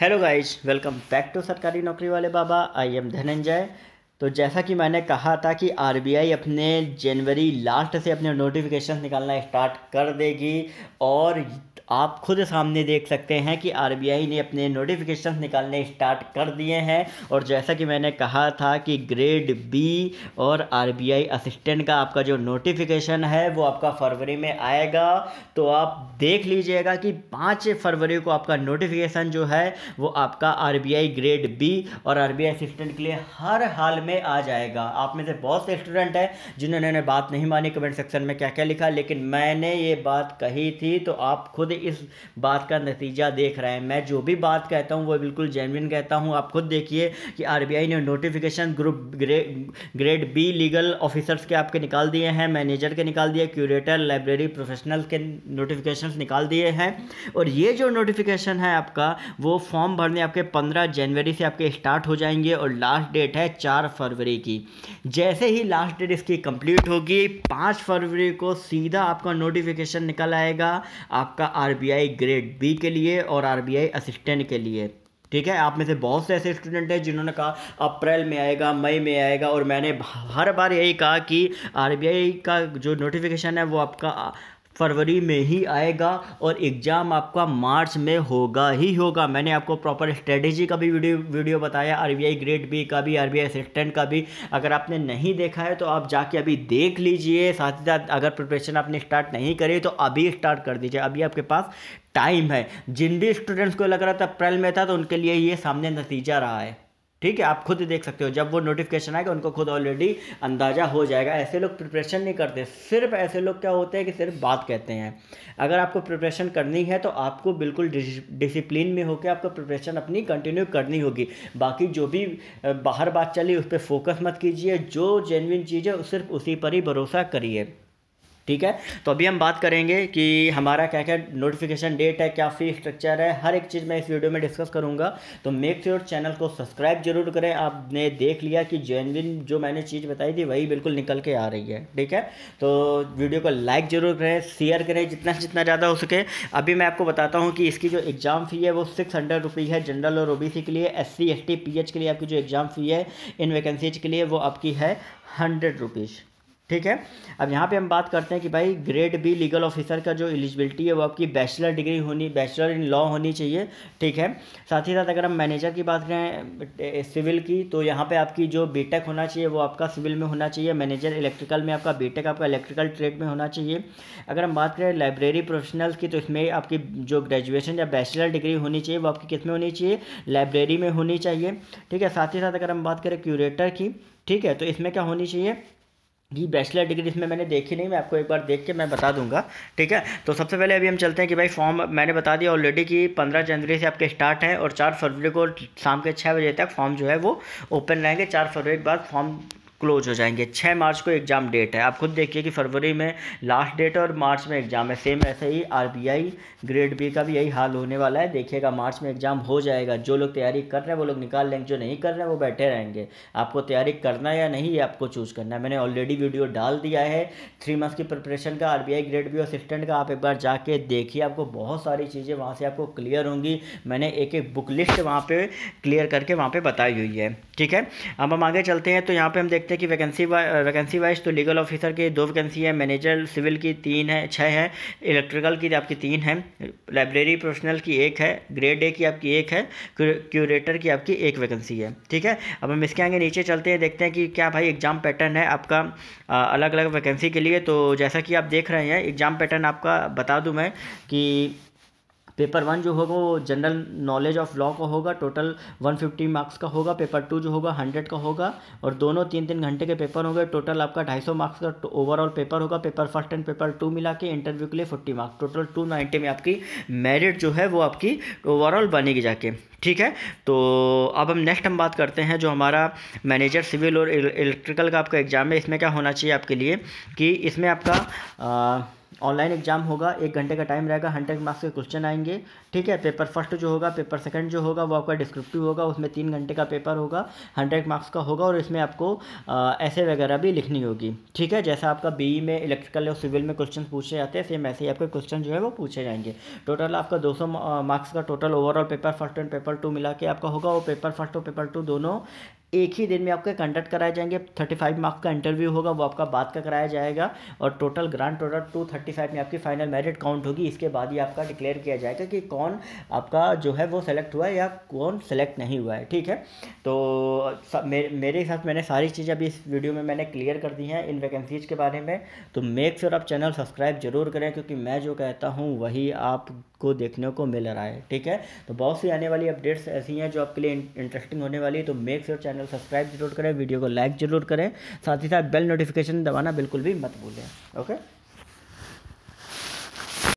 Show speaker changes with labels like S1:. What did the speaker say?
S1: hello guys welcome back to सरकारी नौकरी वाले बाबा आई एम धनंजय तो जैसा कि मैंने कहा था कि आर अपने जनवरी लास्ट से अपने नोटिफिकेशन निकालना स्टार्ट कर देगी और आप खुद सामने देख सकते हैं कि आर ने अपने नोटिफिकेशन निकालने स्टार्ट कर दिए हैं और जैसा कि मैंने कहा था कि ग्रेड बी और आर असिस्टेंट का आपका जो नोटिफिकेशन है वो आपका फरवरी में आएगा तो आप देख लीजिएगा कि पाँच फरवरी को आपका नोटिफिकेशन जो है वो आपका आर ग्रेड बी और आर असिस्टेंट के लिए हर हाल में में आ जाएगा आप में से बहुत से स्टूडेंट हैं जिन्होंने बात नहीं मानी कमेंट सेक्शन में क्या क्या लिखा लेकिन मैंने ये बात कही थी तो आप खुद इस बात का नतीजा देख रहे हैं मैं जो भी बात कहता हूँ वो बिल्कुल जेनविन कहता हूँ आप खुद देखिए कि आर ने notification group grade B legal officers के आपके निकाल दिए हैं मैनेजर के निकाल दिए क्यूरेटर लाइब्रेरी प्रोफेशनल के नोटिफिकेशन निकाल दिए हैं और ये जो नोटिफिकेशन है आपका वो फॉर्म भरने आपके 15 जनवरी से आपके स्टार्ट हो जाएंगे और लास्ट डेट है चार फरवरी की जैसे ही लास्ट डेट इसकी कंप्लीट होगी पाँच फरवरी को सीधा आपका नोटिफिकेशन निकल आएगा आपका आरबीआई ग्रेड बी के लिए और आरबीआई असिस्टेंट के लिए ठीक है आप में से बहुत से ऐसे स्टूडेंट हैं जिन्होंने कहा अप्रैल में आएगा मई में आएगा और मैंने हर बार यही कहा कि आरबीआई का जो नोटिफिकेशन है वो आपका फरवरी में ही आएगा और एग्ज़ाम आपका मार्च में होगा ही होगा मैंने आपको प्रॉपर स्ट्रेटेजी का भी वीडियो वीडियो बताया आई ग्रेड बी का भी आर आई असिस्टेंट का भी अगर आपने नहीं देखा है तो आप जाके अभी देख लीजिए साथ ही साथ अगर प्रिपरेशन आपने स्टार्ट नहीं करी तो अभी स्टार्ट कर दीजिए अभी आपके पास टाइम है जिन भी स्टूडेंट्स को लग रहा था अप्रैल में था तो उनके लिए ये सामने नतीजा रहा है ठीक है आप खुद देख सकते हो जब वो नोटिफिकेशन आएगा उनको खुद ऑलरेडी अंदाज़ा हो जाएगा ऐसे लोग प्रिपरेशन नहीं करते सिर्फ ऐसे लोग क्या होते हैं कि सिर्फ बात कहते हैं अगर आपको प्रिपरेशन करनी है तो आपको बिल्कुल डिसिप्लिन में होकर आपको प्रिपरेशन अपनी कंटिन्यू करनी होगी बाकी जो भी बाहर बात चली उस पर फोकस मत कीजिए जो जेनविन चीज़ है सिर्फ उसी पर ही भरोसा करिए ठीक है तो अभी हम बात करेंगे कि हमारा क्या क्या नोटिफिकेशन डेट है क्या फी स्ट्रक्चर है हर एक चीज़ मैं इस वीडियो में डिस्कस करूंगा तो मेक श्योर चैनल को सब्सक्राइब जरूर करें आपने देख लिया कि जेनविन जो मैंने चीज़ बताई थी वही बिल्कुल निकल के आ रही है ठीक है तो वीडियो को लाइक ज़रूर करें शेयर करें जितना जितना ज़्यादा हो सके अभी मैं आपको बताता हूँ कि इसकी जो एग्ज़ाम फ़ी है वो सिक्स हंड्रेड रुपीज़ है जनरल और ओ के लिए एस सी एस के लिए आपकी जो एग्ज़ाम फ़ी है इन वैकेंसीज के लिए वो आपकी है हंड्रेड रुपीज़ ठीक है अब यहाँ पे हम बात करते हैं कि भाई ग्रेड बी लीगल ऑफिसर का जो एलिजिबिलिटी है वो आपकी बैचलर डिग्री होनी बैचलर इन लॉ होनी चाहिए ठीक है साथ ही साथ अगर हम मैनेजर की बात करें सिविल की तो यहाँ पे आपकी जो बीटेक होना चाहिए वो आपका सिविल में होना चाहिए मैनेजर इलेक्ट्रिकल में आपका बीटेक आपका इलेक्ट्रिकल ट्रेड में होना चाहिए अगर हम बात करें लाइब्रेरी प्रोफेशनल्स की तो इसमें आपकी जो ग्रेजुएशन या बैचलर डिग्री होनी चाहिए वो आपकी किस में होनी चाहिए लाइब्रेरी में होनी चाहिए ठीक है साथ ही साथ अगर हम बात करें क्यूरेटर की ठीक है तो इसमें क्या होनी चाहिए जी बैचलर डिग्री इसमें मैंने देखी नहीं मैं आपको एक बार देख के मैं बता दूंगा ठीक है तो सबसे पहले अभी हम चलते हैं कि भाई फॉर्म मैंने बता दिया ऑलरेडी कि पंद्रह जनवरी से आपके स्टार्ट है और चार फरवरी को शाम के छः बजे तक फॉर्म जो है वो ओपन रहेंगे चार फरवरी के बाद फॉर्म क्लोज हो जाएंगे छः मार्च को एग्ज़ाम डेट है आप खुद देखिए कि फरवरी में लास्ट डेट है और मार्च में एग्ज़ाम है सेम ऐसे ही आर ग्रेड बी का भी यही हाल होने वाला है देखिएगा मार्च में एग्ज़ाम हो जाएगा जो लोग तैयारी कर रहे हैं वो लोग निकाल लेंगे जो नहीं कर रहे हैं वो बैठे रहेंगे आपको तैयारी करना या नहीं ये आपको चूज़ करना है मैंने ऑलरेडी वीडियो डाल दिया है थ्री मंथ की प्रिपरेशन का आर ग्रेड बी असिस्टेंट का आप एक बार जाके देखिए आपको बहुत सारी चीज़ें वहाँ से आपको क्लियर होंगी मैंने एक एक बुक लिस्ट वहाँ पर क्लियर करके वहाँ पर बताई हुई है ठीक है अब हम आगे चलते हैं तो यहाँ पर हम देखते हैं देखते तो हैं कि वैकेंसी वा, वैकेंसी वाइज तो लीगल ऑफिसर की दो वैकेंसी है मैनेजर सिविल की तीन है छः है इलेक्ट्रिकल की आपकी तीन है लाइब्रेरी प्रोफेशनल की एक है ग्रेड ए की आपकी एक है क्यूरेटर की आपकी एक वैकेंसी है ठीक है अब हम इसके आगे नीचे चलते हैं देखते हैं कि क्या भाई एग्ज़ाम पैटर्न है आपका अलग अलग वैकेंसी के लिए तो जैसा कि आप देख रहे हैं एग्ज़ाम पैटर्न आपका बता दूँ मैं कि पेपर वन जो होगा वो जनरल नॉलेज ऑफ लॉ का होगा टोटल 150 मार्क्स का होगा पेपर टू जो होगा 100 का होगा और दोनों तीन तीन घंटे के पेपर होंगे टोटल आपका 250 मार्क्स का ओवरऑल तो पेपर होगा paper first and paper two मिला के इंटरव्यू के लिए 40 मार्क्स टोटल 290 में आपकी मेरिट जो है वो आपकी ओवरऑल बनेगी जाके ठीक है तो अब हम नेक्स्ट हम बात करते हैं जो हमारा मैनेजर सिविल और इलेक्ट्रिकल का आपका एग्ज़ाम है इसमें क्या होना चाहिए आपके लिए कि इसमें आपका आ, ऑनलाइन एग्जाम होगा एक घंटे का टाइम रहेगा हंड्रेड मार्क्स के क्वेश्चन आएंगे ठीक है पेपर फर्स्ट जो होगा पेपर सेकंड जो होगा वो आपका डिस्क्रिप्टिव होगा उसमें तीन घंटे का पेपर होगा हंड्रेड मार्क्स का होगा और इसमें आपको ऐसे वगैरह भी लिखनी होगी ठीक है जैसा आपका बी e में इलेक्ट्रिकल और सिविल में क्वेश्चन पूछे जाते हैं सेम ऐसे ही आपके क्वेश्चन जो है वो पूछे जाएंगे टोटल आपका दो मार्क्स का total overall paper first and paper two मिला के आपका होगा और पेपर फर्स्ट और पेपर टू दोनों एक ही दिन में आपके कंडक्ट कराए जाएंगे थर्टी फाइव मार्क का इंटरव्यू होगा वो आपका बात का कराया जाएगा और total grand total two thirty five में आपकी फाइनल मेरिट काउंट होगी इसके बाद ही आपका डिक्लेयर किया जाएगा कि कौन आपका जो है वो सेलेक्ट हुआ है या कौन सेलेक्ट नहीं हुआ है ठीक है तो मे, मेरे हिसाब से मैंने सारी चीज़ें अभी इस वीडियो में मैंने क्लियर कर दी हैं इन वैकेंसीज के बारे में तो मेक श्योर आप चैनल सब्सक्राइब जरूर करें क्योंकि मैं जो कहता हूँ वही आपको देखने को मिल रहा है ठीक है तो बहुत सी आने वाली अपडेट्स ऐसी हैं जो आपके लिए इंटरेस्टिंग होने वाली है तो make sure channel channel subscribe जरूर करें वीडियो को लाइक जरूर करें साथ ही साथ बेल नोटिफिकेशन दबाना बिल्कुल भी मत भूलें ओके